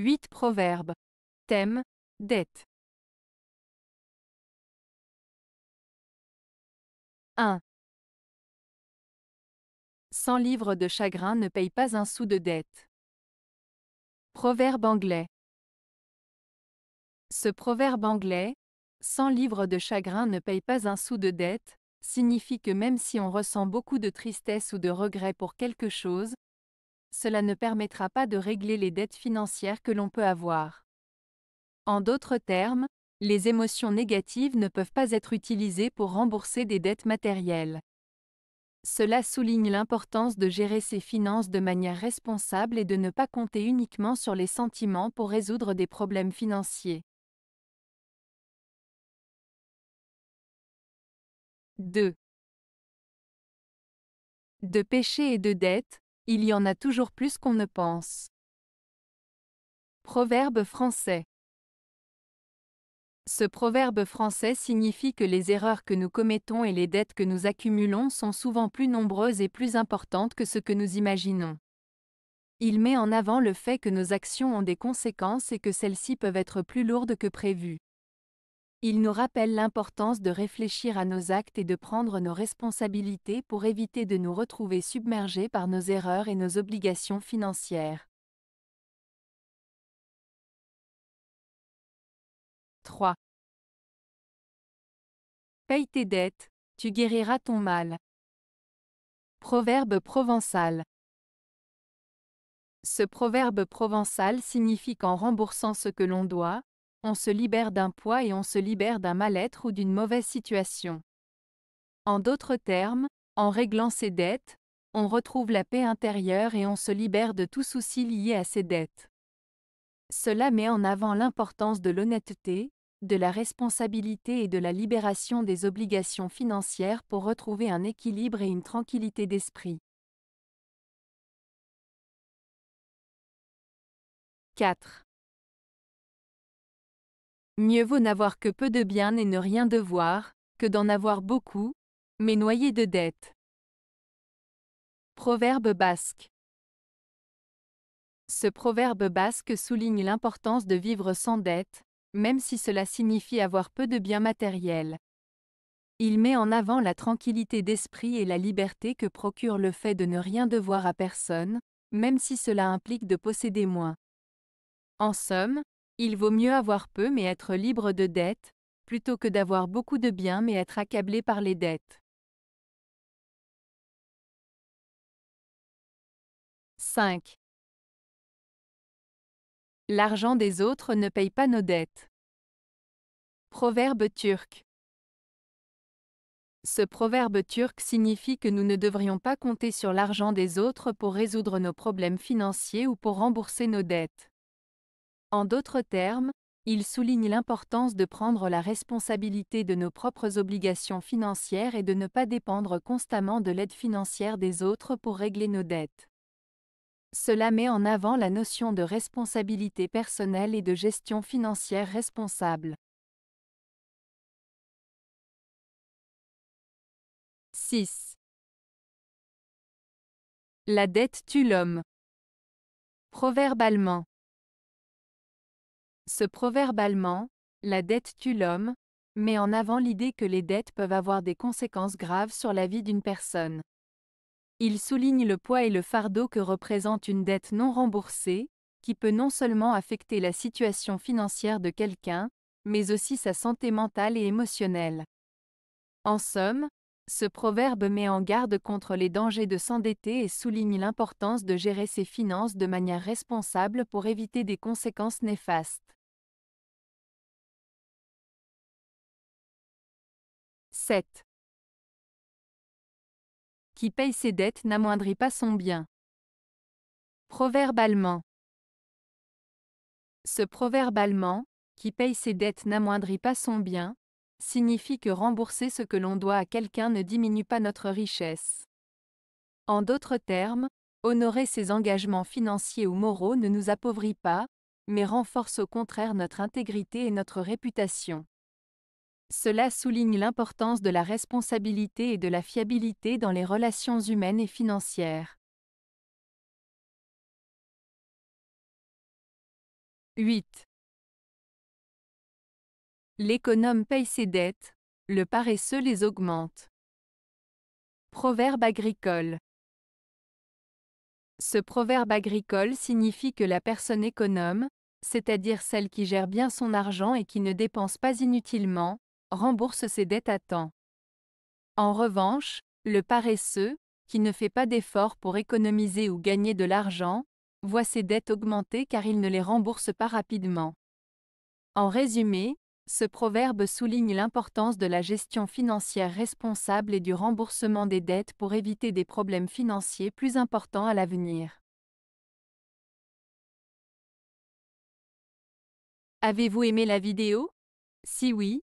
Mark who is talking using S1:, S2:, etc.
S1: 8 Proverbes. Thème Dette. 1. 100 livres de chagrin ne payent pas un
S2: sou de dette. Proverbe anglais. Ce proverbe anglais, 100 livres de chagrin ne payent pas un sou de dette, signifie que même si on ressent beaucoup de tristesse ou de regret pour quelque chose, cela ne permettra pas de régler les dettes financières que l'on peut avoir. En d'autres termes, les émotions négatives ne peuvent pas être utilisées pour rembourser des dettes matérielles. Cela souligne l'importance de gérer ses finances de manière responsable et de ne pas compter uniquement sur les sentiments pour résoudre des problèmes financiers. 2.
S1: De péché et de dette, il y en a toujours
S2: plus qu'on ne pense. Proverbe français. Ce proverbe français signifie que les erreurs que nous commettons et les dettes que nous accumulons sont souvent plus nombreuses et plus importantes que ce que nous imaginons. Il met en avant le fait que nos actions ont des conséquences et que celles-ci peuvent être plus lourdes que prévues. Il nous rappelle l'importance de réfléchir à nos actes et de prendre nos responsabilités pour éviter de nous retrouver submergés par nos erreurs et nos obligations financières.
S1: 3. Paye tes dettes, tu
S2: guériras ton mal. Proverbe provençal. Ce proverbe provençal signifie qu'en remboursant ce que l'on doit, on se libère d'un poids et on se libère d'un mal-être ou d'une mauvaise situation. En d'autres termes, en réglant ses dettes, on retrouve la paix intérieure et on se libère de tout souci lié à ses dettes. Cela met en avant l'importance de l'honnêteté, de la responsabilité et de la libération des obligations financières pour retrouver un équilibre et une tranquillité d'esprit. 4. Mieux vaut n'avoir que peu de biens et ne rien devoir, que d'en avoir beaucoup, mais noyé de dettes. Proverbe basque. Ce proverbe basque souligne l'importance de vivre sans dettes, même si cela signifie avoir peu de biens matériels. Il met en avant la tranquillité d'esprit et la liberté que procure le fait de ne rien devoir à personne, même si cela implique de posséder moins. En somme, il vaut mieux avoir peu mais être libre de dettes, plutôt que d'avoir beaucoup de biens mais être accablé par les dettes.
S1: 5. L'argent des autres ne paye pas nos dettes.
S2: Proverbe turc. Ce proverbe turc signifie que nous ne devrions pas compter sur l'argent des autres pour résoudre nos problèmes financiers ou pour rembourser nos dettes. En d'autres termes, il souligne l'importance de prendre la responsabilité de nos propres obligations financières et de ne pas dépendre constamment de l'aide financière des autres pour régler nos dettes. Cela met en avant la notion de responsabilité personnelle et de gestion financière responsable.
S1: 6. La dette tue l'homme.
S2: Proverbe allemand. Ce proverbe allemand, la dette tue l'homme, met en avant l'idée que les dettes peuvent avoir des conséquences graves sur la vie d'une personne. Il souligne le poids et le fardeau que représente une dette non remboursée, qui peut non seulement affecter la situation financière de quelqu'un, mais aussi sa santé mentale et émotionnelle. En somme, ce proverbe met en garde contre les dangers de s'endetter et souligne l'importance de gérer ses finances de manière responsable pour éviter des conséquences néfastes.
S1: 7. Qui paye ses dettes n'amoindrit pas son bien.
S2: Proverbe allemand. Ce proverbe allemand, qui paye ses dettes n'amoindrit pas son bien, signifie que rembourser ce que l'on doit à quelqu'un ne diminue pas notre richesse. En d'autres termes, honorer ses engagements financiers ou moraux ne nous appauvrit pas, mais renforce au contraire notre intégrité et notre réputation. Cela souligne l'importance de la responsabilité et de la fiabilité dans les relations humaines et financières.
S1: 8. L'économe paye ses dettes, le paresseux les augmente.
S2: Proverbe agricole. Ce proverbe agricole signifie que la personne économe, c'est-à-dire celle qui gère bien son argent et qui ne dépense pas inutilement, rembourse ses dettes à temps. En revanche, le paresseux, qui ne fait pas d'efforts pour économiser ou gagner de l'argent, voit ses dettes augmenter car il ne les rembourse pas rapidement. En résumé, ce proverbe souligne l'importance de la gestion financière responsable et du remboursement des dettes pour éviter des problèmes financiers plus importants à l'avenir. Avez-vous aimé la vidéo Si oui,